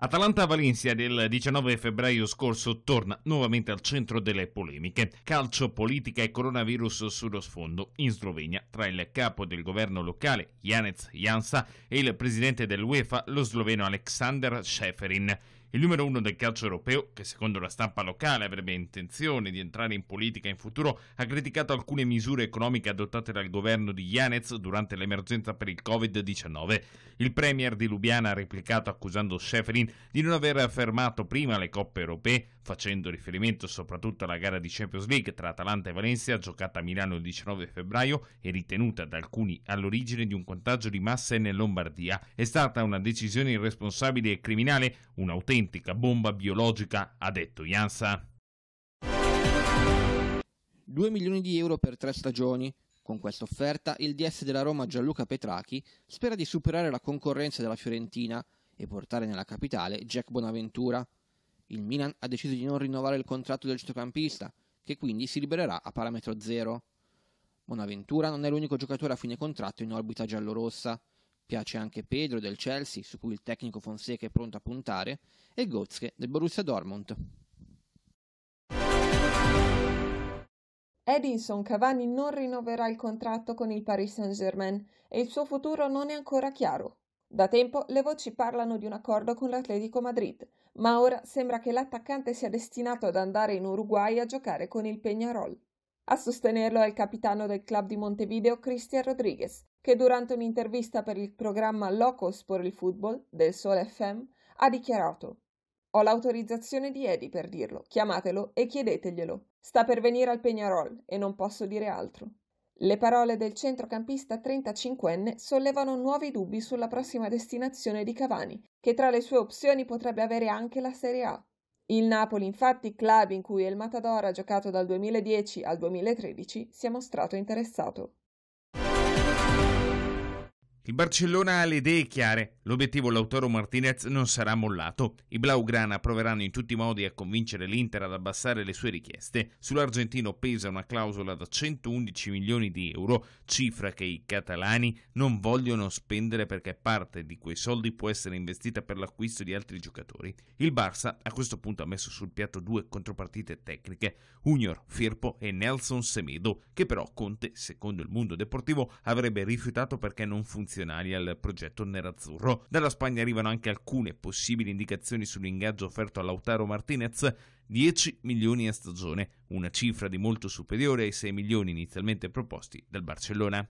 Atalanta-Valencia del 19 febbraio scorso torna nuovamente al centro delle polemiche. Calcio, politica e coronavirus sullo sfondo in Slovenia tra il capo del governo locale Janez Jansa e il presidente dell'UEFA, lo sloveno Aleksandar Šeferin. Il numero uno del calcio europeo, che secondo la stampa locale avrebbe intenzione di entrare in politica in futuro, ha criticato alcune misure economiche adottate dal governo di Janez durante l'emergenza per il Covid-19. Il premier di Lubiana ha replicato accusando Shefflin di non aver fermato prima le coppe europee, facendo riferimento soprattutto alla gara di Champions League tra Atalanta e Valencia, giocata a Milano il 19 febbraio e ritenuta da alcuni all'origine di un contagio di masse nel Lombardia. È stata una decisione irresponsabile e criminale, un'autentica un'autentica bomba biologica, ha detto Jansa. 2 milioni di euro per tre stagioni. Con questa offerta il DS della Roma Gianluca Petrachi spera di superare la concorrenza della Fiorentina e portare nella capitale Jack Bonaventura. Il Milan ha deciso di non rinnovare il contratto del centrocampista, che quindi si libererà a parametro zero. Bonaventura non è l'unico giocatore a fine contratto in orbita giallorossa. Piace anche Pedro del Chelsea, su cui il tecnico Fonseca è pronto a puntare, e Gozke del Borussia Dortmund. Edinson Cavani non rinnoverà il contratto con il Paris Saint-Germain e il suo futuro non è ancora chiaro. Da tempo le voci parlano di un accordo con l'Atletico Madrid, ma ora sembra che l'attaccante sia destinato ad andare in Uruguay a giocare con il Peñarol. A sostenerlo è il capitano del club di Montevideo Cristian Rodriguez, che durante un'intervista per il programma Locos por il Football del Sole FM ha dichiarato ho l'autorizzazione di Edi per dirlo, chiamatelo e chiedeteglielo. Sta per venire al Peñarol e non posso dire altro. Le parole del centrocampista 35enne sollevano nuovi dubbi sulla prossima destinazione di Cavani, che tra le sue opzioni potrebbe avere anche la Serie A. Il Napoli, infatti, club in cui il Matador ha giocato dal 2010 al 2013, si è mostrato interessato. Il Barcellona ha le idee chiare. L'obiettivo Lautaro Martinez non sarà mollato. I Blaugrana proveranno in tutti i modi a convincere l'Inter ad abbassare le sue richieste. Sull'argentino pesa una clausola da 111 milioni di euro, cifra che i catalani non vogliono spendere perché parte di quei soldi può essere investita per l'acquisto di altri giocatori. Il Barça a questo punto ha messo sul piatto due contropartite tecniche, Junior Firpo e Nelson Semedo, che però Conte, secondo il mondo deportivo, avrebbe rifiutato perché non funzionali al progetto nerazzurro. Dalla Spagna arrivano anche alcune possibili indicazioni sull'ingaggio offerto a Lautaro Martinez, 10 milioni a stagione, una cifra di molto superiore ai 6 milioni inizialmente proposti dal Barcellona.